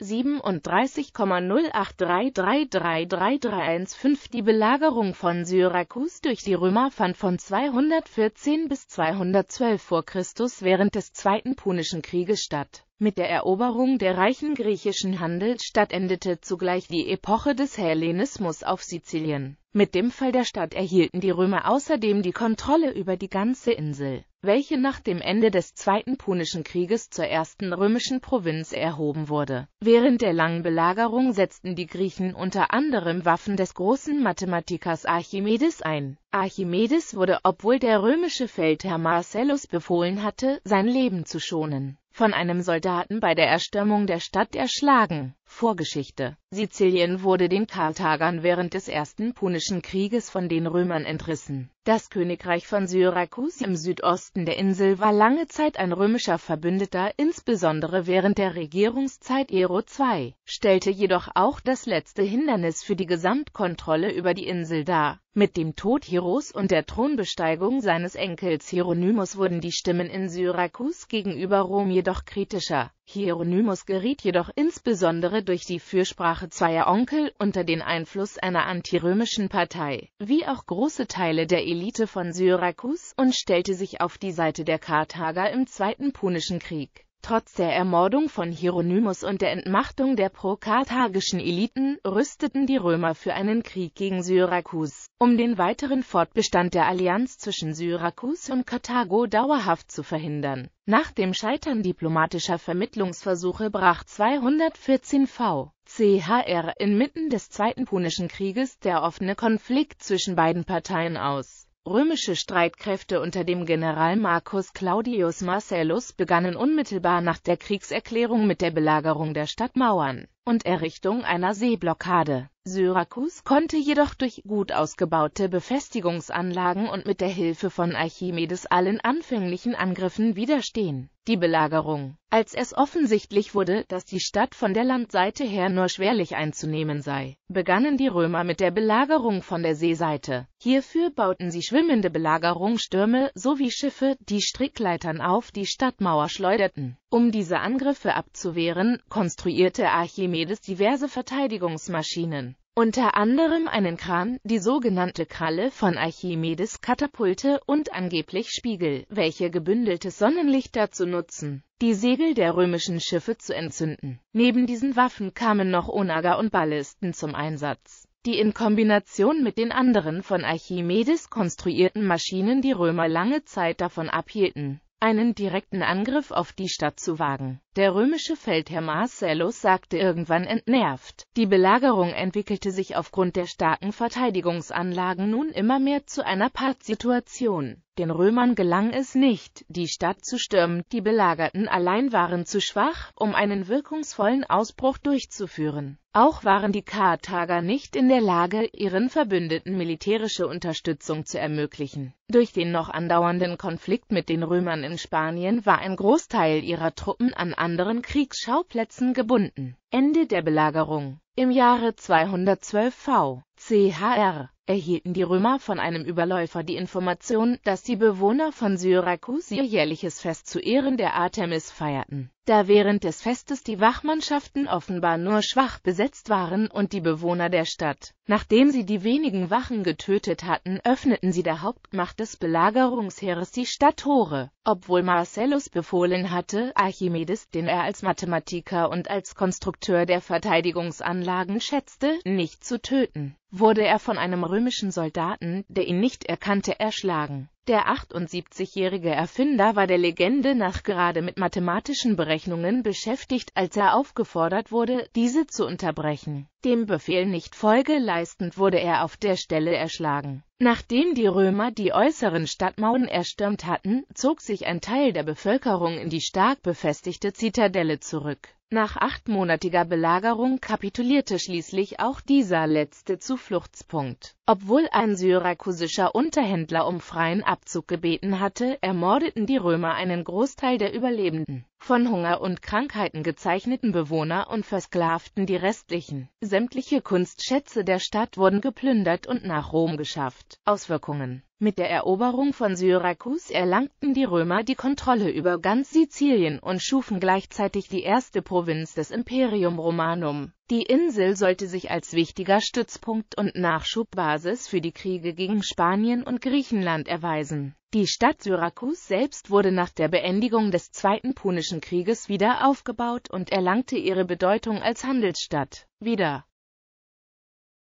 37,0833333315 Die Belagerung von Syrakus durch die Römer fand von 214 bis 212 vor Christus während des Zweiten Punischen Krieges statt mit der Eroberung der reichen griechischen Handelsstadt endete zugleich die Epoche des Hellenismus auf Sizilien. Mit dem Fall der Stadt erhielten die Römer außerdem die Kontrolle über die ganze Insel, welche nach dem Ende des Zweiten Punischen Krieges zur ersten römischen Provinz erhoben wurde. Während der langen Belagerung setzten die Griechen unter anderem Waffen des großen Mathematikers Archimedes ein. Archimedes wurde, obwohl der römische Feldherr Marcellus befohlen hatte, sein Leben zu schonen, von einem Soldaten bei der Erstürmung der Stadt erschlagen. Vorgeschichte Sizilien wurde den Karthagern während des Ersten Punischen Krieges von den Römern entrissen. Das Königreich von Syrakus im Südosten der Insel war lange Zeit ein römischer Verbündeter, insbesondere während der Regierungszeit Ero II, stellte jedoch auch das letzte Hindernis für die Gesamtkontrolle über die Insel dar. Mit dem Tod Heros und der Thronbesteigung seines Enkels Hieronymus wurden die Stimmen in Syrakus gegenüber Rom jedoch kritischer. Hieronymus geriet jedoch insbesondere durch die Fürsprache zweier Onkel unter den Einfluss einer antirömischen Partei, wie auch große Teile der Elite von Syrakus, und stellte sich auf die Seite der Karthager im Zweiten Punischen Krieg Trotz der Ermordung von Hieronymus und der Entmachtung der prokarthagischen Eliten, rüsteten die Römer für einen Krieg gegen Syrakus, um den weiteren Fortbestand der Allianz zwischen Syrakus und Karthago dauerhaft zu verhindern. Nach dem Scheitern diplomatischer Vermittlungsversuche brach 214 v. CHR inmitten des Zweiten Punischen Krieges der offene Konflikt zwischen beiden Parteien aus Römische Streitkräfte unter dem General Marcus Claudius Marcellus begannen unmittelbar nach der Kriegserklärung mit der Belagerung der Stadtmauern und Errichtung einer Seeblockade. Syrakus konnte jedoch durch gut ausgebaute Befestigungsanlagen und mit der Hilfe von Archimedes allen anfänglichen Angriffen widerstehen die Belagerung. Als es offensichtlich wurde, dass die Stadt von der Landseite her nur schwerlich einzunehmen sei, begannen die Römer mit der Belagerung von der Seeseite. Hierfür bauten sie schwimmende Belagerungsstürme sowie Schiffe, die Strickleitern auf die Stadtmauer schleuderten. Um diese Angriffe abzuwehren, konstruierte Archimedes diverse Verteidigungsmaschinen unter anderem einen Kran, die sogenannte Kralle von Archimedes Katapulte und angeblich Spiegel, welche gebündeltes Sonnenlicht dazu nutzen, die Segel der römischen Schiffe zu entzünden. Neben diesen Waffen kamen noch Onager und Ballisten zum Einsatz, die in Kombination mit den anderen von Archimedes konstruierten Maschinen die Römer lange Zeit davon abhielten, einen direkten Angriff auf die Stadt zu wagen. Der römische Feldherr Marcellus sagte irgendwann entnervt, die Belagerung entwickelte sich aufgrund der starken Verteidigungsanlagen nun immer mehr zu einer Partsituation. Den Römern gelang es nicht, die Stadt zu stürmen, die Belagerten allein waren zu schwach, um einen wirkungsvollen Ausbruch durchzuführen. Auch waren die Karthager nicht in der Lage, ihren Verbündeten militärische Unterstützung zu ermöglichen. Durch den noch andauernden Konflikt mit den Römern in Spanien war ein Großteil ihrer Truppen an anderen Kriegsschauplätzen gebunden. Ende der Belagerung Im Jahre 212 v. chr erhielten die Römer von einem Überläufer die Information, dass die Bewohner von Syrakus ihr jährliches Fest zu Ehren der Artemis feierten. Da während des Festes die Wachmannschaften offenbar nur schwach besetzt waren und die Bewohner der Stadt, nachdem sie die wenigen Wachen getötet hatten, öffneten sie der Hauptmacht des Belagerungsheeres die Stadttore, obwohl Marcellus befohlen hatte, Archimedes, den er als Mathematiker und als Konstrukteur der Verteidigungsanlagen schätzte, nicht zu töten, wurde er von einem römischen Soldaten, der ihn nicht erkannte, erschlagen der 78-jährige Erfinder war der Legende nach gerade mit mathematischen Berechnungen beschäftigt, als er aufgefordert wurde, diese zu unterbrechen. Dem Befehl nicht Folge leistend wurde er auf der Stelle erschlagen. Nachdem die Römer die äußeren Stadtmauern erstürmt hatten, zog sich ein Teil der Bevölkerung in die stark befestigte Zitadelle zurück. Nach achtmonatiger Belagerung kapitulierte schließlich auch dieser letzte Zufluchtspunkt. Obwohl ein syrakusischer Unterhändler um freien Abzug gebeten hatte, ermordeten die Römer einen Großteil der Überlebenden, von Hunger und Krankheiten gezeichneten Bewohner und versklavten die restlichen. Sämtliche Kunstschätze der Stadt wurden geplündert und nach Rom geschafft. Auswirkungen mit der Eroberung von Syrakus erlangten die Römer die Kontrolle über ganz Sizilien und schufen gleichzeitig die erste Provinz des Imperium Romanum. Die Insel sollte sich als wichtiger Stützpunkt und Nachschubbasis für die Kriege gegen Spanien und Griechenland erweisen. Die Stadt Syrakus selbst wurde nach der Beendigung des Zweiten Punischen Krieges wieder aufgebaut und erlangte ihre Bedeutung als Handelsstadt wieder.